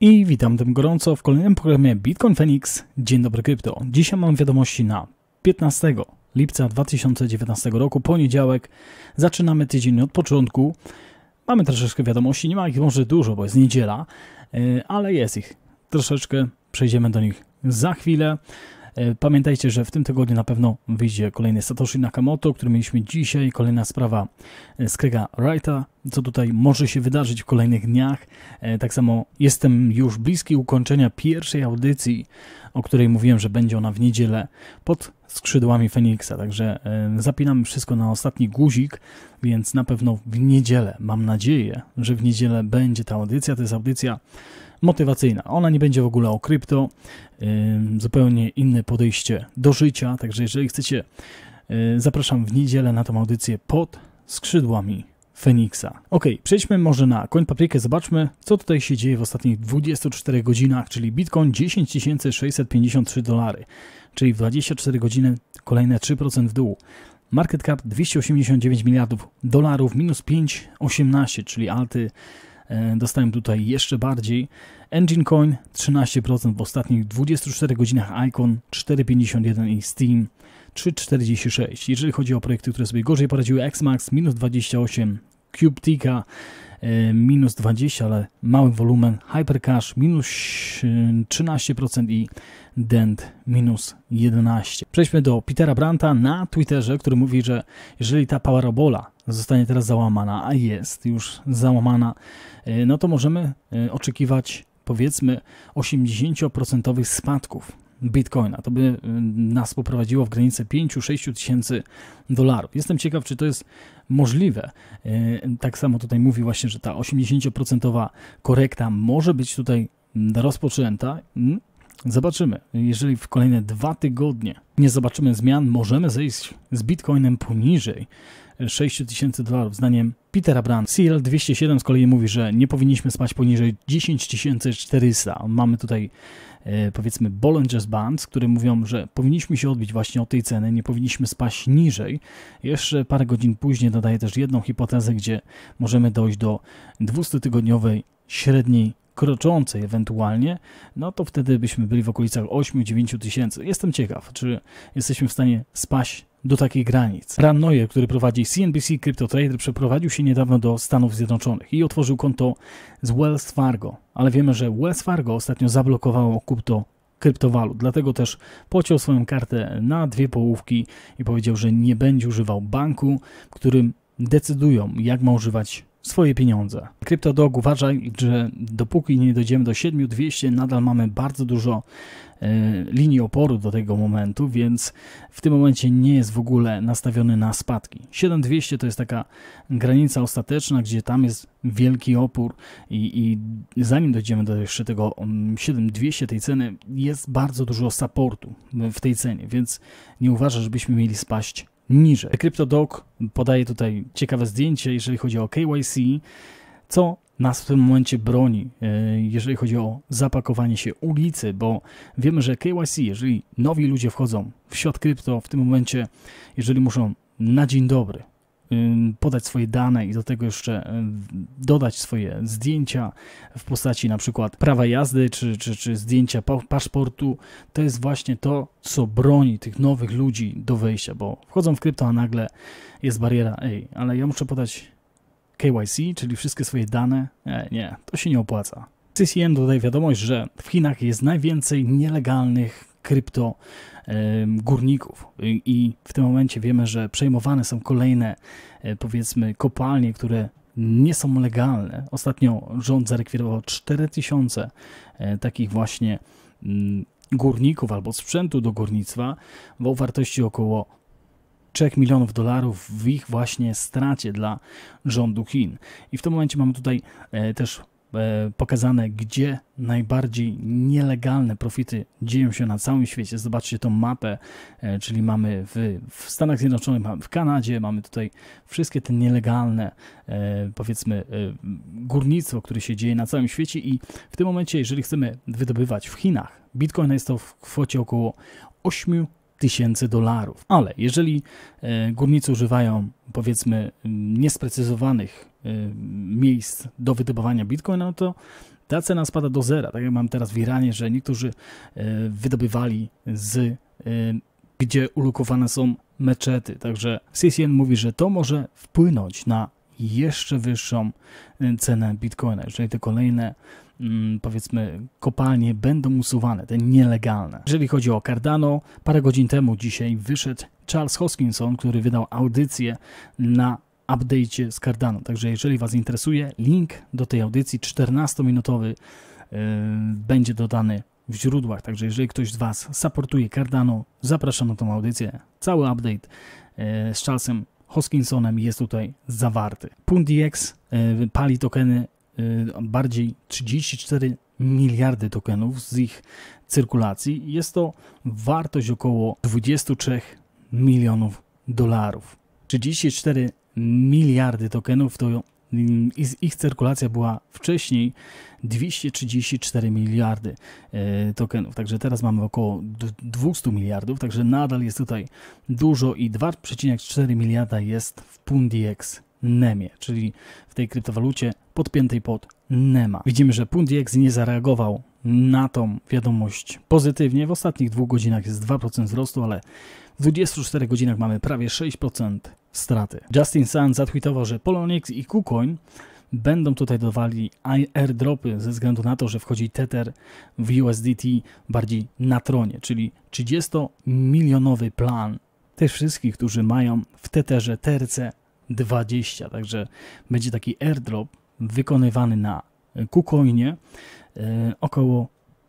I witam tym gorąco w kolejnym programie Bitcoin Phoenix. Dzień dobry krypto. Dzisiaj mam wiadomości na 15 lipca 2019 roku, poniedziałek. Zaczynamy tydzień od początku. Mamy troszeczkę wiadomości, nie ma ich może dużo, bo jest niedziela, y, ale jest ich troszeczkę. Przejdziemy do nich za chwilę. E, pamiętajcie, że w tym tygodniu na pewno wyjdzie kolejny Satoshi Nakamoto, który mieliśmy dzisiaj, kolejna sprawa e, z Krega Wrighta, co tutaj może się wydarzyć w kolejnych dniach. E, tak samo jestem już bliski ukończenia pierwszej audycji, o której mówiłem, że będzie ona w niedzielę pod skrzydłami Feniksa, także zapinamy wszystko na ostatni guzik, więc na pewno w niedzielę, mam nadzieję, że w niedzielę będzie ta audycja, to jest audycja motywacyjna. Ona nie będzie w ogóle o krypto, zupełnie inne podejście do życia, także jeżeli chcecie, y, zapraszam w niedzielę na tą audycję pod skrzydłami Feniksa. Ok, przejdźmy może na koń paprykę, zobaczmy, co tutaj się dzieje w ostatnich 24 godzinach, czyli Bitcoin 10 653 dolary, czyli w 24 godziny kolejne 3% w dół. Market cap 289 miliardów dolarów minus 5,18, czyli alty E, dostałem tutaj jeszcze bardziej. Engine Coin 13% w ostatnich 24 godzinach, Icon 4,51 i Steam 3,46. Jeżeli chodzi o projekty, które sobie gorzej poradziły, Xmax minus 28, CubeTika e, minus 20, ale mały wolumen, Hypercash minus 13% e, i Dent minus 11. Przejdźmy do Petera Branta na Twitterze, który mówi, że jeżeli ta Powerbola zostanie teraz załamana, a jest już załamana, e, no to możemy e, oczekiwać powiedzmy 80% spadków bitcoina. To by e, nas poprowadziło w granicę 5-6 tysięcy dolarów. Jestem ciekaw, czy to jest możliwe. Tak samo tutaj mówi właśnie, że ta 80% korekta może być tutaj rozpoczęta. Mm, zobaczymy. Jeżeli w kolejne dwa tygodnie nie zobaczymy zmian, możemy zejść z bitcoinem poniżej 6 tysięcy dolarów. Zdaniem Petera Brand. cl 207 z kolei mówi, że nie powinniśmy spać poniżej 10 400. Mamy tutaj e, powiedzmy Bollinger's Bands, które mówią, że powinniśmy się odbić właśnie od tej ceny, nie powinniśmy spać niżej. Jeszcze parę godzin później dodaje też jedną hipotezę, gdzie możemy dojść do 200-tygodniowej średniej kroczącej ewentualnie, no to wtedy byśmy byli w okolicach 8-9 tysięcy. Jestem ciekaw, czy jesteśmy w stanie spaść do takiej granic. Ran Neuer, który prowadzi CNBC Crypto Trader, przeprowadził się niedawno do Stanów Zjednoczonych i otworzył konto z Wells Fargo, ale wiemy, że Wells Fargo ostatnio zablokowało kupto kryptowalut. Dlatego też pociął swoją kartę na dwie połówki i powiedział, że nie będzie używał banku, którym decydują, jak ma używać swoje pieniądze. CryptoDog uważa, że dopóki nie dojdziemy do 7200, nadal mamy bardzo dużo e, linii oporu do tego momentu, więc w tym momencie nie jest w ogóle nastawiony na spadki. 7200 to jest taka granica ostateczna, gdzie tam jest wielki opór i, i zanim dojdziemy do jeszcze tego 7200 mm, tej ceny, jest bardzo dużo supportu w tej cenie, więc nie uważa, żebyśmy mieli spaść niżej. CryptoDoc podaje tutaj ciekawe zdjęcie, jeżeli chodzi o KYC, co nas w tym momencie broni, e, jeżeli chodzi o zapakowanie się ulicy, bo wiemy, że KYC, jeżeli nowi ludzie wchodzą w świat krypto, w tym momencie, jeżeli muszą na dzień dobry podać swoje dane i do tego jeszcze y, dodać swoje zdjęcia w postaci na przykład prawa jazdy czy, czy, czy zdjęcia paszportu, to jest właśnie to, co broni tych nowych ludzi do wejścia, bo wchodzą w krypto, a nagle jest bariera, ej, ale ja muszę podać KYC, czyli wszystkie swoje dane, nie, nie to się nie opłaca. CCN dodaje wiadomość, że w Chinach jest najwięcej nielegalnych krypto górników. I w tym momencie wiemy, że przejmowane są kolejne, e, powiedzmy, kopalnie, które nie są legalne. Ostatnio rząd zarekwirował 4000 e, takich właśnie mm, górników albo sprzętu do górnictwa o wartości około 3 milionów dolarów w ich właśnie stracie dla rządu Chin. I w tym momencie mamy tutaj e, też E, pokazane, gdzie najbardziej nielegalne profity dzieją się na całym świecie. Zobaczcie tą mapę, e, czyli mamy w, w Stanach Zjednoczonych, mamy w Kanadzie, mamy tutaj wszystkie te nielegalne, e, powiedzmy, górnictwo, które się dzieje na całym świecie i w tym momencie, jeżeli chcemy wydobywać w Chinach, Bitcoin jest to w kwocie około 8 tysięcy dolarów. Ale jeżeli e, górnicy używają powiedzmy niesprecyzowanych e, miejsc do wydobywania bitcoina, no to ta cena spada do zera. Tak jak mam teraz w Iranie, że niektórzy e, wydobywali z gdzie ulokowane są meczety. Także CCN mówi, że to może wpłynąć na jeszcze wyższą cenę bitcoina, jeżeli te kolejne Mm, powiedzmy kopalnie będą usuwane, te nielegalne. Jeżeli chodzi o Cardano, parę godzin temu dzisiaj wyszedł Charles Hoskinson, który wydał audycję na update'cie z Cardano. Także jeżeli Was interesuje, link do tej audycji 14-minutowy yy, będzie dodany w źródłach. Także jeżeli ktoś z Was supportuje Cardano, zapraszam na tą audycję. Cały update yy, z Charlesem Hoskinsonem jest tutaj zawarty. Pundix yy, pali tokeny Y, bardziej 34 miliardy tokenów z ich cyrkulacji. Jest to wartość około 23 milionów dolarów. 34 miliardy tokenów to y, ich cyrkulacja była wcześniej 234 miliardy y, tokenów, także teraz mamy około 200 miliardów, także nadal jest tutaj dużo i 2,4 miliarda jest w Pundiex NEMie, czyli w tej kryptowalucie podpiętej pod NEMA. Widzimy, że Punt.ex nie zareagował na tą wiadomość pozytywnie. W ostatnich dwóch godzinach jest 2% wzrostu, ale w 24 godzinach mamy prawie 6% straty. Justin Sun zatwitował, że Poloniex i KuCoin będą tutaj dodawali airdropy ze względu na to, że wchodzi Tether w USDT bardziej na tronie, czyli 30 milionowy plan tych wszystkich, którzy mają w Tetherze terce 20. Także będzie taki airdrop wykonywany na KuCoinie e, około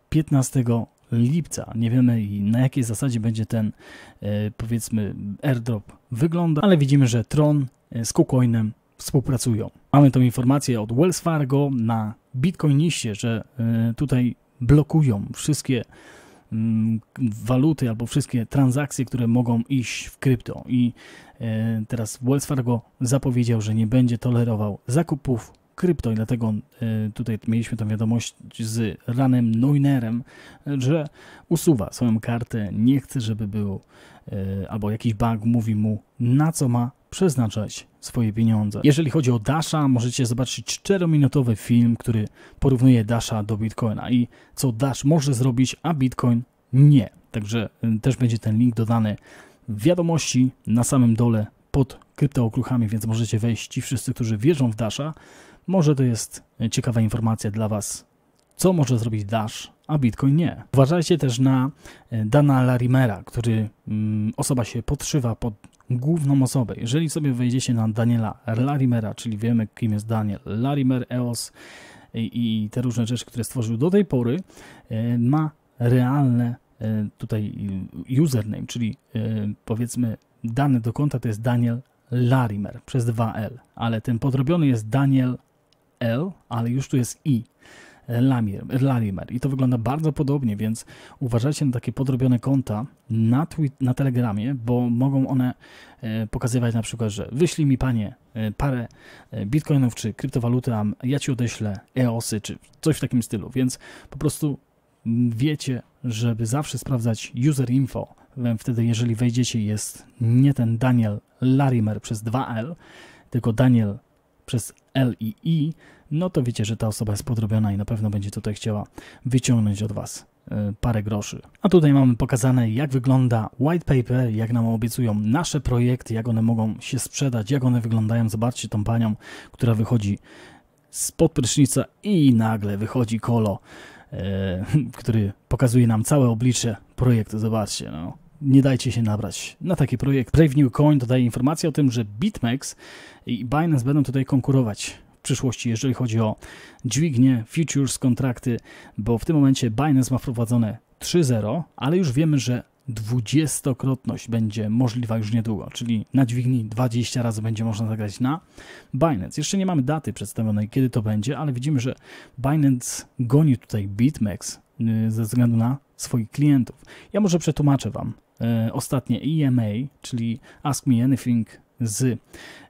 15 lipca. Nie wiemy na jakiej zasadzie będzie ten e, powiedzmy airdrop wyglądał, ale widzimy, że Tron e, z KuCoinem współpracują. Mamy tą informację od Wells Fargo na Bitcoiniście, że tutaj blokują wszystkie Mm, waluty albo wszystkie transakcje, które mogą iść w krypto. I e, teraz Wells Fargo zapowiedział, że nie będzie tolerował zakupów krypto i dlatego e, tutaj mieliśmy tę wiadomość z Ranem Neunerem, że usuwa swoją kartę, nie chce, żeby był e, albo jakiś bank mówi mu na co ma przeznaczać swoje pieniądze. Jeżeli chodzi o Dasha, możecie zobaczyć 4-minutowy film, który porównuje Dasha do Bitcoina i co Dash może zrobić, a Bitcoin nie. Także y, też będzie ten link dodany w wiadomości na samym dole pod kryptookruchami, więc możecie wejść ci wszyscy, którzy wierzą w Dasha. Może to jest y, ciekawa informacja dla Was co może zrobić Dash, a Bitcoin nie. Uważajcie też na e, Dana Larimera, który mm, osoba się podszywa pod główną osobę. Jeżeli sobie wejdziecie na Daniela Larimera, czyli wiemy kim jest Daniel Larimer, EOS i, i te różne rzeczy, które stworzył do tej pory, y, ma realne y, tutaj username, czyli y, powiedzmy dane do konta to jest Daniel Larimer przez 2L, ale ten podrobiony jest Daniel L, ale już tu jest I. Larimer. I to wygląda bardzo podobnie, więc uważajcie na takie podrobione konta na, na Telegramie, bo mogą one e, pokazywać na przykład, że wyślij mi panie e, parę e, bitcoinów czy kryptowaluty, a ja ci odeślę EOSy czy coś w takim stylu, więc po prostu wiecie, żeby zawsze sprawdzać user info. Wtedy, jeżeli wejdziecie, jest nie ten Daniel Larimer przez 2L, tylko Daniel przez L i I, no to wiecie, że ta osoba jest podrobiona i na pewno będzie tutaj chciała wyciągnąć od Was e, parę groszy. A tutaj mamy pokazane, jak wygląda white paper, jak nam obiecują nasze projekty, jak one mogą się sprzedać, jak one wyglądają. Zobaczcie tą panią, która wychodzi spod prysznica i nagle wychodzi kolo, yy, który pokazuje nam całe oblicze projektu. Zobaczcie, no nie dajcie się nabrać na taki projekt. Brave New Coin dodaje informację o tym, że BitMEX i Binance będą tutaj konkurować w przyszłości, jeżeli chodzi o dźwignie, futures, kontrakty, bo w tym momencie Binance ma wprowadzone 3.0, ale już wiemy, że dwudziestokrotność będzie możliwa już niedługo, czyli na dźwigni 20 razy będzie można zagrać na Binance. Jeszcze nie mamy daty przedstawionej, kiedy to będzie, ale widzimy, że Binance goni tutaj BitMEX y, ze względu na swoich klientów. Ja może przetłumaczę Wam E, ostatnie EMA, czyli Ask Me Anything z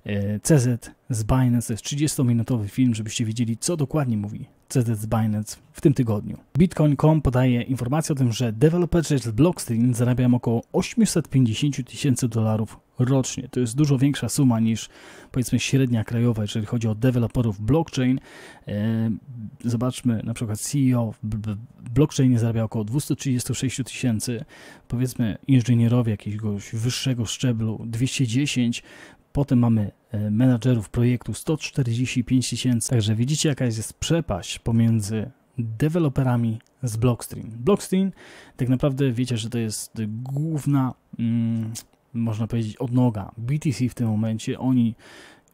e, CZ, z Binance. To jest 30-minutowy film, żebyście wiedzieli, co dokładnie mówi CZ Binance w tym tygodniu. Bitcoin.com podaje informację o tym, że deweloperzy z Blockstream zarabiają około 850 tysięcy dolarów rocznie. To jest dużo większa suma niż powiedzmy średnia krajowa, jeżeli chodzi o deweloperów blockchain. E, zobaczmy na przykład CEO w blockchainie zarabia około 236 tysięcy, powiedzmy inżynierowie jakiegoś wyższego szczeblu 210, Potem mamy e, menadżerów projektu 145 tysięcy. Także widzicie, jaka jest przepaść pomiędzy deweloperami z Blockstream. Blockstream tak naprawdę wiecie, że to jest główna, mm, można powiedzieć, odnoga BTC w tym momencie. Oni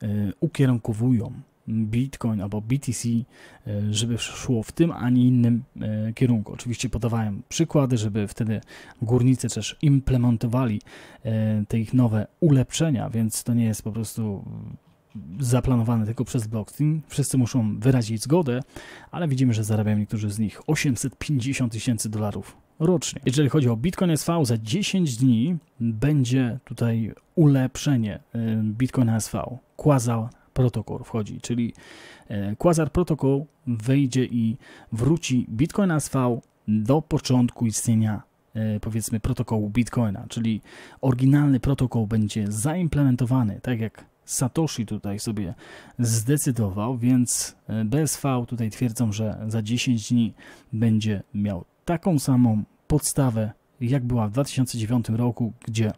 y, ukierunkowują Bitcoin albo BTC, e, żeby szło w tym, a nie innym e, kierunku. Oczywiście podawałem przykłady, żeby wtedy górnicy też implementowali e, te ich nowe ulepszenia, więc to nie jest po prostu zaplanowane tylko przez blockchain. Wszyscy muszą wyrazić zgodę, ale widzimy, że zarabiają niektórzy z nich 850 tysięcy dolarów rocznie. Jeżeli chodzi o Bitcoin SV, za 10 dni będzie tutaj ulepszenie Bitcoin SV. Quasar protokół wchodzi, czyli e, Quasar protokół wejdzie i wróci Bitcoin SV do początku istnienia e, powiedzmy protokołu Bitcoina, czyli oryginalny protokół będzie zaimplementowany, tak jak Satoshi tutaj sobie zdecydował, więc e, BSV tutaj twierdzą, że za 10 dni będzie miał taką samą podstawę, jak była w 2009 roku, gdzie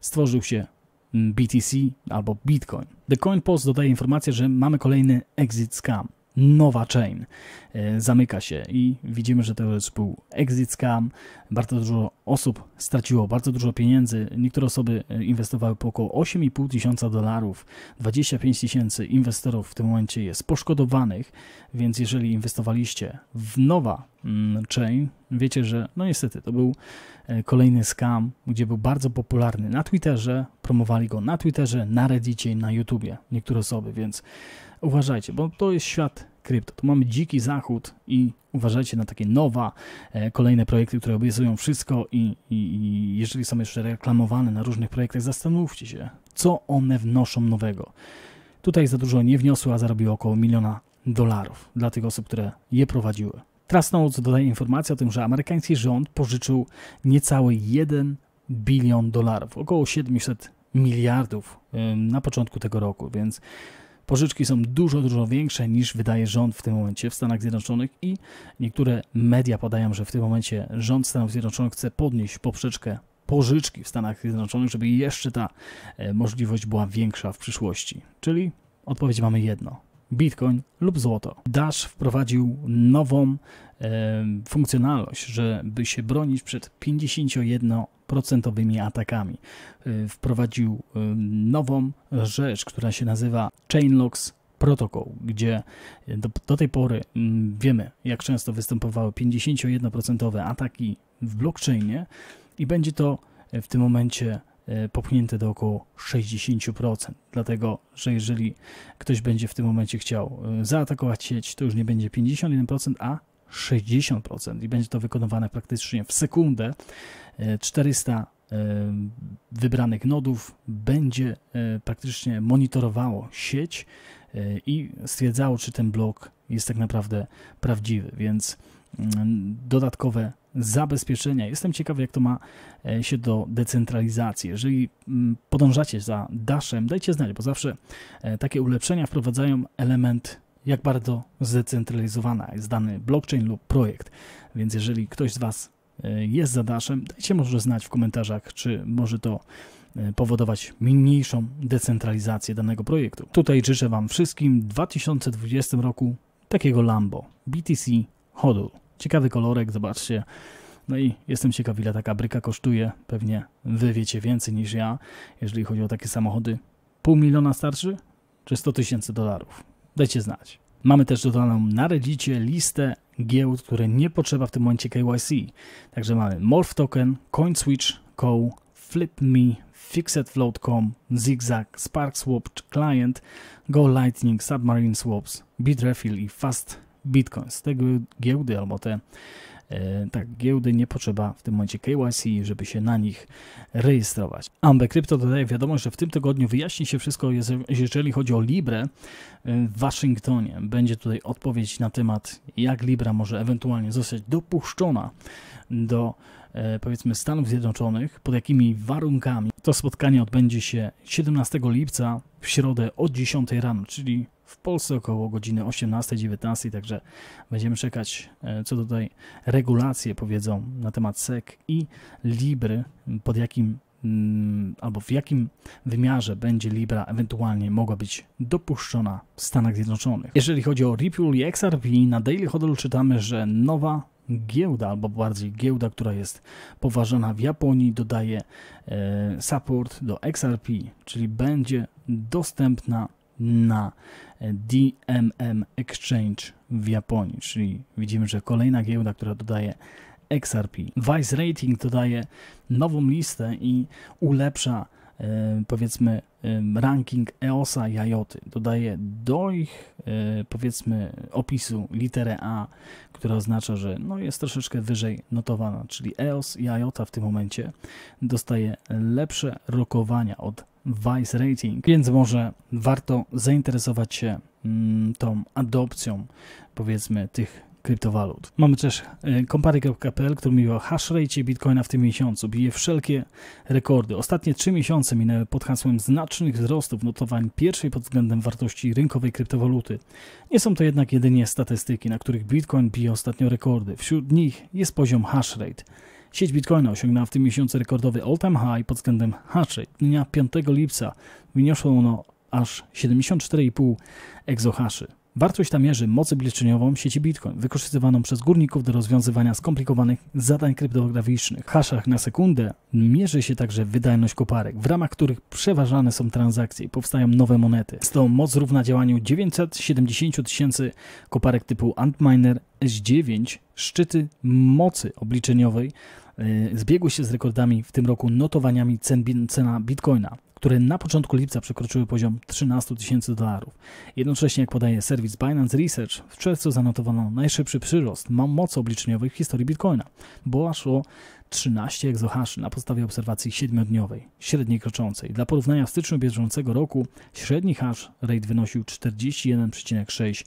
stworzył się Mm, BTC albo Bitcoin. The Coin Post dodaje informację, że mamy kolejny exit scam. Nowa chain e, zamyka się i widzimy, że to jest był exit scam. Bardzo dużo osób straciło bardzo dużo pieniędzy. Niektóre osoby e, inwestowały po około 8,5 tysiąca dolarów. 25 tysięcy inwestorów w tym momencie jest poszkodowanych, więc jeżeli inwestowaliście w nowa mm, chain, wiecie, że no niestety to był e, kolejny scam, gdzie był bardzo popularny na Twitterze, promowali go na Twitterze, na Reddicie i na YouTubie niektóre osoby, więc uważajcie, bo to jest świat krypto. Tu mamy dziki zachód i uważajcie na takie nowa, e, kolejne projekty, które obiecują wszystko i, i, i jeżeli są jeszcze reklamowane na różnych projektach, zastanówcie się, co one wnoszą nowego. Tutaj za dużo nie wniosły, a zarobiły około miliona dolarów dla tych osób, które je prowadziły. Trustnotes dodaje informację o tym, że amerykański rząd pożyczył niecały 1 bilion dolarów, około 700 miliardów e, na początku tego roku, więc Pożyczki są dużo, dużo większe niż wydaje rząd w tym momencie w Stanach Zjednoczonych i niektóre media podają, że w tym momencie rząd Stanów Zjednoczonych chce podnieść poprzeczkę pożyczki w Stanach Zjednoczonych, żeby jeszcze ta e, możliwość była większa w przyszłości. Czyli odpowiedź mamy jedno bitcoin lub złoto. Dash wprowadził nową e, funkcjonalność, żeby się bronić przed 51% atakami. E, wprowadził e, nową rzecz, która się nazywa Chainlocks protokół, gdzie y, do, do, tej pory mm, wiemy, jak często występowały 51% ataki w blockchainie i będzie to e, w tym momencie E, popchnięte do około 60%. Dlatego, że jeżeli ktoś będzie w tym momencie chciał e, zaatakować sieć, to już nie będzie 51%, a 60% i będzie to wykonywane praktycznie w sekundę. 400 e, wybranych nodów będzie praktycznie monitorowało sieć i stwierdzało, czy ten blok jest tak naprawdę prawdziwy, więc mm, dodatkowe zabezpieczenia. Jestem ciekawy, jak to ma e, się do decentralizacji. Jeżeli mm, podążacie za Dashem, dajcie znać, bo zawsze e, takie ulepszenia wprowadzają element jak bardzo zdecentralizowana jest dany blockchain lub projekt. Więc jeżeli ktoś z Was e, jest za Dashem, dajcie może znać w komentarzach, czy może to powodować mniejszą decentralizację danego projektu. Tutaj życzę Wam wszystkim w 2020 roku takiego Lambo BTC hodl. Ciekawy kolorek, zobaczcie. No i jestem ciekaw, ile taka bryka kosztuje. Pewnie wy wiecie więcej niż ja, jeżeli chodzi o takie samochody. Pół miliona starszy? Czy 100 tysięcy dolarów? Dajcie znać. Mamy też dodaną na Reddicie listę giełd, które nie potrzeba w tym momencie KYC. Także mamy Morph Token, CoinSwitch, Co, FlipMe, FixedFloat.com, ZigZag, SparkSwap, Client, GoLightning, Submarine Swaps, Bitrefill i Fast Bitcoin. Z tego giełdy albo te e, tak, giełdy nie potrzeba w tym momencie KYC, żeby się na nich rejestrować. Ambe Crypto dodaje wiadomość, że w tym tygodniu wyjaśni się wszystko, jeżeli chodzi o Libre w Waszyngtonie. Będzie tutaj odpowiedź na temat, jak Libra może ewentualnie zostać dopuszczona do e, powiedzmy Stanów Zjednoczonych, pod jakimi warunkami. To spotkanie odbędzie się 17 lipca w środę o 10 rano, czyli w Polsce około godziny 18-19, także będziemy czekać, e, co tutaj regulacje powiedzą na temat SEC i Libry, pod jakim mm, albo w jakim wymiarze będzie Libra ewentualnie mogła być dopuszczona w Stanach Zjednoczonych. Jeżeli chodzi o Ripple i XRP, na Daily Hodl czytamy, że nowa giełda, albo bardziej giełda, która jest poważana w Japonii, dodaje e, support do XRP, czyli będzie dostępna na e, DMM Exchange w Japonii, czyli widzimy, że kolejna giełda, która dodaje XRP. Vice Rating dodaje nową listę i ulepsza e, powiedzmy e, ranking EOSa i IOTY. Dodaje do ich powiedzmy opisu literę A, która oznacza, że no jest troszeczkę wyżej notowana, czyli EOS i IOTA y w tym momencie dostaje lepsze rokowania od Vice Rating, więc może warto zainteresować się mm, tą adopcją powiedzmy tych kryptowalut. Mamy też e, kompary.pl, który mówi o hash rate bitcoina w tym miesiącu. Bije wszelkie rekordy. Ostatnie trzy miesiące minęły pod hasłem znacznych wzrostów notowań pierwszej pod względem wartości rynkowej kryptowaluty. Nie są to jednak jedynie statystyki, na których bitcoin bije ostatnio rekordy. Wśród nich jest poziom hash rate. Sieć Bitcoina osiągnęła w tym miesiącu rekordowy all-time high pod względem haszy. Dnia 5 lipca wyniosło ono aż 74,5 egzohaszy. Wartość ta mierzy moc obliczeniową sieci Bitcoin, wykorzystywaną przez górników do rozwiązywania skomplikowanych zadań kryptograficznych. W haszach na sekundę mierzy się także wydajność koparek, w ramach których przeważane są transakcje i powstają nowe monety. Z tą moc równa działaniu 970 tysięcy koparek typu Antminer S9. Szczyty mocy obliczeniowej y, zbiegły się z rekordami w tym roku notowaniami cen, cena bitcoina które na początku lipca przekroczyły poziom 13 tysięcy dolarów. Jednocześnie, jak podaje serwis Binance Research, w czerwcu zanotowano najszybszy przyrost mocy obliczeniowej w historii Bitcoina, bo aż o 13 egzohaszy na podstawie obserwacji 7-dniowej, średniej kroczącej. Dla porównania w styczniu bieżącego roku średni hash rate wynosił 41,6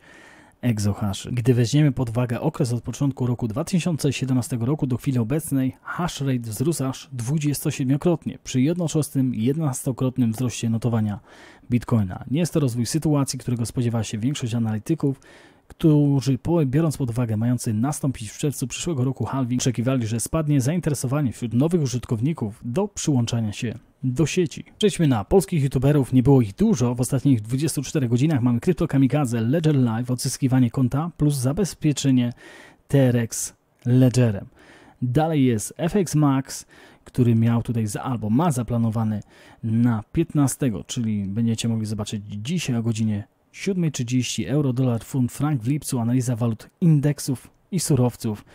gdy weźmiemy pod uwagę okres od początku roku 2017 roku do chwili obecnej, hash rate wzrósł aż 27-krotnie przy jednoczesnym 11-krotnym wzroście notowania Bitcoina. Nie jest to rozwój sytuacji, którego spodziewa się większość analityków, którzy biorąc pod uwagę mający nastąpić w czerwcu przyszłego roku halving, oczekiwali, że spadnie zainteresowanie wśród nowych użytkowników do przyłączania się do sieci. Przejdźmy na polskich youtuberów, nie było ich dużo, w ostatnich 24 godzinach mamy Crypto Kamikaze, Ledger Live, odzyskiwanie konta plus zabezpieczenie TRX Ledgerem. Dalej jest FX Max, który miał tutaj za, albo ma zaplanowany na 15, czyli będziecie mogli zobaczyć dzisiaj o godzinie 7.30 euro, dolar, funt, frank w lipcu, analiza walut indeksów i surowców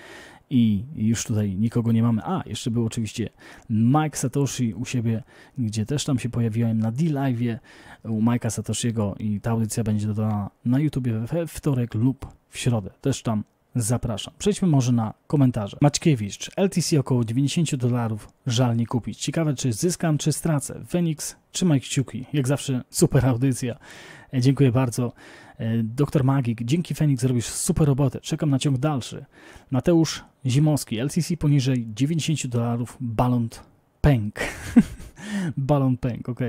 i już tutaj nikogo nie mamy. A, jeszcze był oczywiście Mike Satoshi u siebie, gdzie też tam się pojawiłem na d Liveie u Mike'a Satoshiego i ta audycja będzie dodana na YouTubie we wtorek lub w środę. Też tam Zapraszam. Przejdźmy może na komentarze. Maćkiewicz, LTC około 90 dolarów, żal nie kupić. Ciekawe czy zyskam, czy stracę. Fenix trzymaj kciuki. Jak zawsze super audycja. E, dziękuję bardzo. E, doktor Magik, dzięki Fenix robisz super robotę. Czekam na ciąg dalszy. Mateusz Zimowski, LTC poniżej 90 dolarów, balon pęk. balon pęk, ok.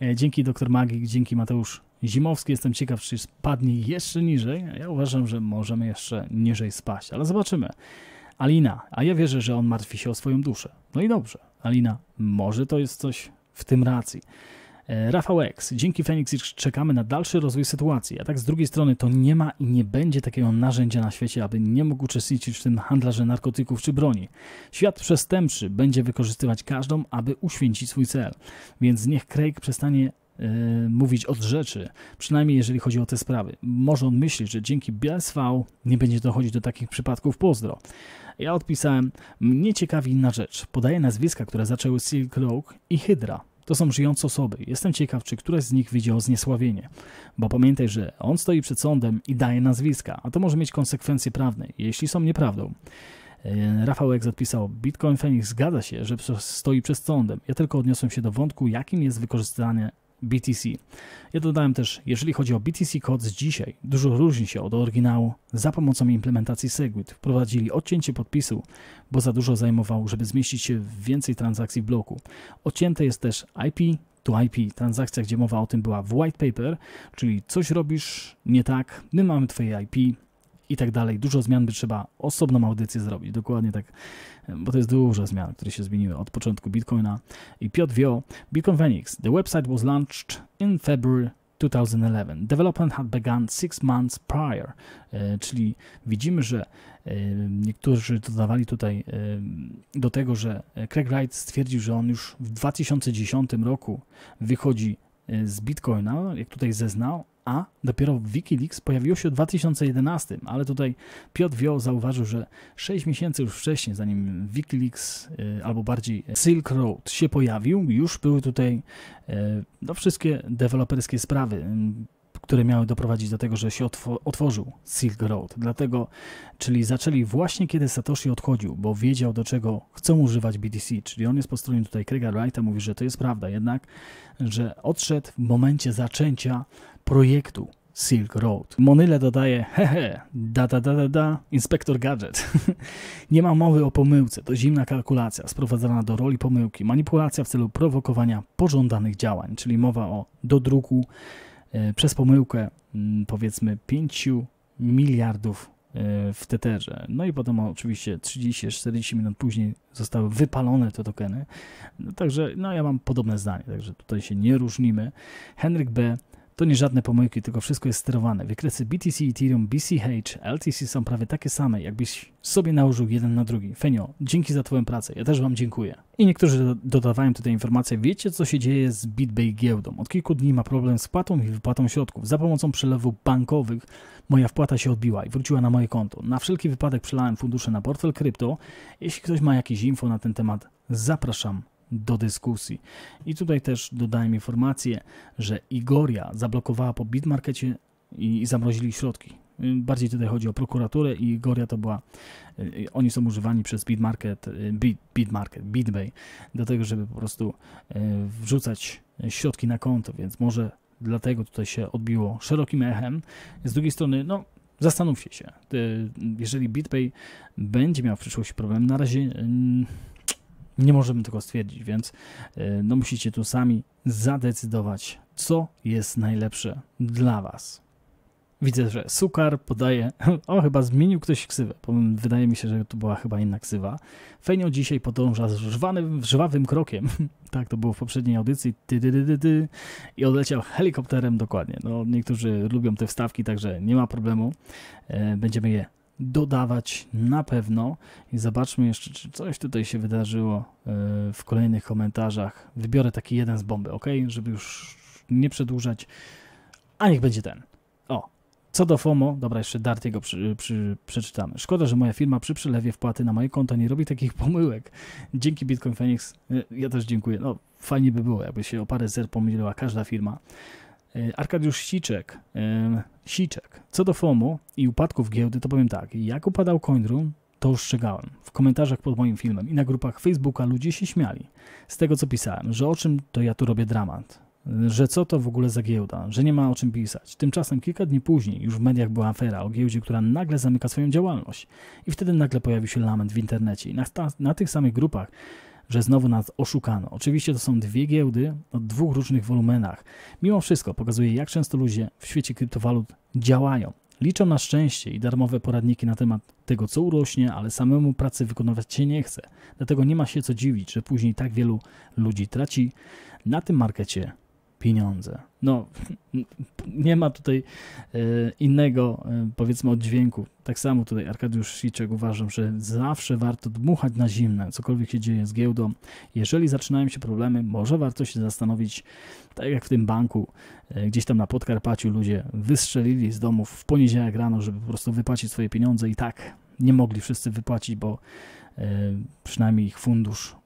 E, dzięki Doktor Magik, dzięki Mateusz Zimowski jestem ciekaw, czy spadnie jeszcze niżej. Ja uważam, że możemy jeszcze niżej spaść, ale zobaczymy. Alina, a ja wierzę, że on martwi się o swoją duszę. No i dobrze. Alina, może to jest coś w tym racji. E, Rafał X, dzięki Fenix czekamy na dalszy rozwój sytuacji, a tak z drugiej strony to nie ma i nie będzie takiego narzędzia na świecie, aby nie mógł uczestniczyć w tym handlarze narkotyków czy broni. Świat przestępczy będzie wykorzystywać każdą, aby uświęcić swój cel, więc niech Craig przestanie Y, mówić od rzeczy, przynajmniej jeżeli chodzi o te sprawy. Może on myśli, że dzięki BSV nie będzie dochodzić do takich przypadków pozdro. Ja odpisałem, mnie ciekawi inna rzecz. Podaję nazwiska, które zaczęły Silk Road i Hydra. To są żyjące osoby. Jestem ciekaw, czy któraś z nich widział zniesławienie. Bo pamiętaj, że on stoi przed sądem i daje nazwiska, a to może mieć konsekwencje prawne, jeśli są nieprawdą. Y, Rafał X odpisał, Bitcoin Phoenix zgadza się, że stoi przed sądem. Ja tylko odniosłem się do wątku, jakim jest wykorzystanie BTC. Ja dodałem też, jeżeli chodzi o BTC kod z dzisiaj, dużo różni się od oryginału za pomocą implementacji Segwit. Wprowadzili odcięcie podpisu, bo za dużo zajmował, żeby zmieścić się w więcej transakcji w bloku. Odcięte jest też IP to IP, transakcja, gdzie mowa o tym była w white paper, czyli coś robisz nie tak, my mamy twoje IP, i tak dalej. Dużo zmian by trzeba osobną audycję zrobić, dokładnie tak, bo to jest dużo zmian, które się zmieniły od początku Bitcoina. I Piotr Wio, Bitcoin Phoenix, the website was launched in February 2011. Development had begun six months prior, e, czyli widzimy, że e, niektórzy dodawali tutaj e, do tego, że e, Craig Wright stwierdził, że on już w 2010 roku wychodzi e, z Bitcoina, jak tutaj zeznał, a dopiero Wikileaks pojawiło się w 2011, ale tutaj Piotr Wioł zauważył, że 6 miesięcy już wcześniej, zanim Wikileaks y, albo bardziej Silk Road się pojawił, już były tutaj y, no, wszystkie deweloperskie sprawy które miały doprowadzić do tego, że się otworzył Silk Road. Dlatego, czyli zaczęli właśnie kiedy Satoshi odchodził, bo wiedział do czego chcą używać BTC, czyli on jest po stronie tutaj Craiga Wrighta, mówi, że to jest prawda jednak, że odszedł w momencie zaczęcia projektu Silk Road. Monyle dodaje, hehe, da da da da da, inspektor gadżet. Nie ma mowy o pomyłce, to zimna kalkulacja sprowadzana do roli pomyłki, manipulacja w celu prowokowania pożądanych działań, czyli mowa o dodruku E, przez pomyłkę mm, powiedzmy 5 miliardów e, w Tetherze. No i potem oczywiście 30-40 minut później zostały wypalone te tokeny. No także no ja mam podobne zdanie, także tutaj się nie różnimy. Henryk B. To nie żadne pomyłki, tylko wszystko jest sterowane. Wykresy BTC, Ethereum, BCH, LTC są prawie takie same, jakbyś sobie nałożył jeden na drugi. Fenio, dzięki za Twoją pracę, ja też Wam dziękuję. I niektórzy dodawają tutaj informację, wiecie co się dzieje z BitBay giełdą. Od kilku dni ma problem z płatą i wypłatą środków. Za pomocą przelewów bankowych moja wpłata się odbiła i wróciła na moje konto. Na wszelki wypadek przelałem fundusze na portfel krypto. Jeśli ktoś ma jakieś info na ten temat, zapraszam do dyskusji. I tutaj też dodałem informację, że Igoria zablokowała po Bitmarkecie i zamrozili środki. Bardziej tutaj chodzi o prokuraturę i Igoria to była, y, oni są używani przez Bitmarket, y, Bit, Bitmarket, Bitbay do tego, żeby po prostu y, wrzucać środki na konto, więc może dlatego tutaj się odbiło szerokim echem. Z drugiej strony, no zastanówcie się, jeżeli BitPay będzie miał w przyszłości problem, na razie nie możemy tego stwierdzić, więc y, no, musicie tu sami zadecydować, co jest najlepsze dla Was. Widzę, że Sukar podaje. O, chyba zmienił ktoś ksywę. Wydaje mi się, że to była chyba inna ksywa. Fenio dzisiaj podąża z żwanym, żwawym krokiem. Tak, to było w poprzedniej audycji. Ty, ty, ty, ty, I odleciał helikopterem dokładnie. No, niektórzy lubią te wstawki, także nie ma problemu. E, będziemy je dodawać na pewno. I zobaczmy jeszcze, czy coś tutaj się wydarzyło e, w kolejnych komentarzach. Wybiorę taki jeden z bomby, ok? Żeby już nie przedłużać. A niech będzie ten. O, co do FOMO, dobra, jeszcze Dartiego przy, przy, przeczytamy. Szkoda, że moja firma przy przelewie wpłaty na moje konto nie robi takich pomyłek. Dzięki Bitcoin Phoenix, e, ja też dziękuję. No, fajnie by było, jakby się o parę zer pomyliła każda firma. E, Arkadiusz Siczek, e, Siczek. Co do FOMO i upadków giełdy, to powiem tak. Jak upadał Coinroom, to ostrzegałem w komentarzach pod moim filmem i na grupach Facebooka ludzie się śmiali z tego, co pisałem, że o czym to ja tu robię dramat, że co to w ogóle za giełda, że nie ma o czym pisać. Tymczasem kilka dni później już w mediach była afera o giełdzie, która nagle zamyka swoją działalność i wtedy nagle pojawił się lament w internecie i na, na tych samych grupach że znowu nas oszukano. Oczywiście to są dwie giełdy o dwóch różnych wolumenach. Mimo wszystko pokazuje, jak często ludzie w świecie kryptowalut działają. Liczą na szczęście i darmowe poradniki na temat tego, co urośnie, ale samemu pracy wykonywać się nie chce. Dlatego nie ma się co dziwić, że później tak wielu ludzi traci na tym markecie pieniądze. No, nie ma tutaj e, innego, e, powiedzmy, oddźwięku. Tak samo tutaj Arkadiusz Siczek uważam, że zawsze warto dmuchać na zimne, cokolwiek się dzieje z giełdą. Jeżeli zaczynają się problemy, może warto się zastanowić, tak jak w tym banku, e, gdzieś tam na Podkarpaciu ludzie wystrzelili z domów w poniedziałek rano, żeby po prostu wypłacić swoje pieniądze i tak nie mogli wszyscy wypłacić, bo przynajmniej ich fundusz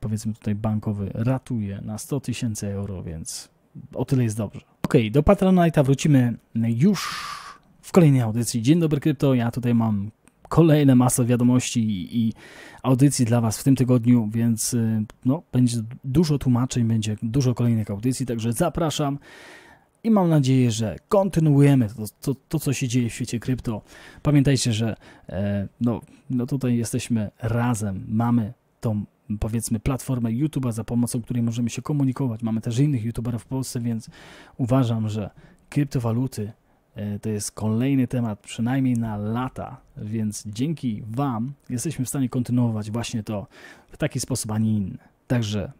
powiedzmy tutaj bankowy ratuje na 100 tysięcy euro, więc o tyle jest dobrze. Ok, do Patronite'a wrócimy już w kolejnej audycji. Dzień dobry krypto, ja tutaj mam kolejne masę wiadomości i, i audycji dla Was w tym tygodniu, więc y, no, będzie dużo tłumaczeń, będzie dużo kolejnych audycji, także zapraszam i mam nadzieję, że kontynuujemy to, to, to, co się dzieje w świecie krypto. Pamiętajcie, że e, no, no tutaj jesteśmy razem, mamy tą powiedzmy platformę YouTube'a, za pomocą której możemy się komunikować. Mamy też innych YouTuberów w Polsce, więc uważam, że kryptowaluty e, to jest kolejny temat, przynajmniej na lata, więc dzięki Wam jesteśmy w stanie kontynuować właśnie to w taki sposób, a nie inny. Także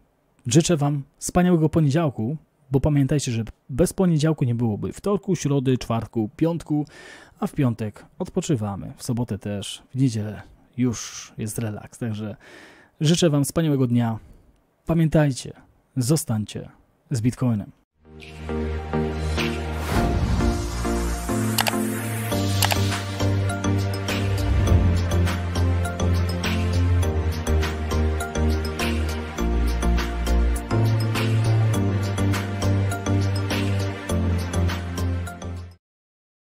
życzę Wam wspaniałego poniedziałku, bo pamiętajcie, że bez poniedziałku nie byłoby wtorku, środy, czwartku, piątku, a w piątek odpoczywamy, w sobotę też, w niedzielę już jest relaks, także Życzę Wam wspaniałego dnia. Pamiętajcie, zostańcie z Bitcoinem.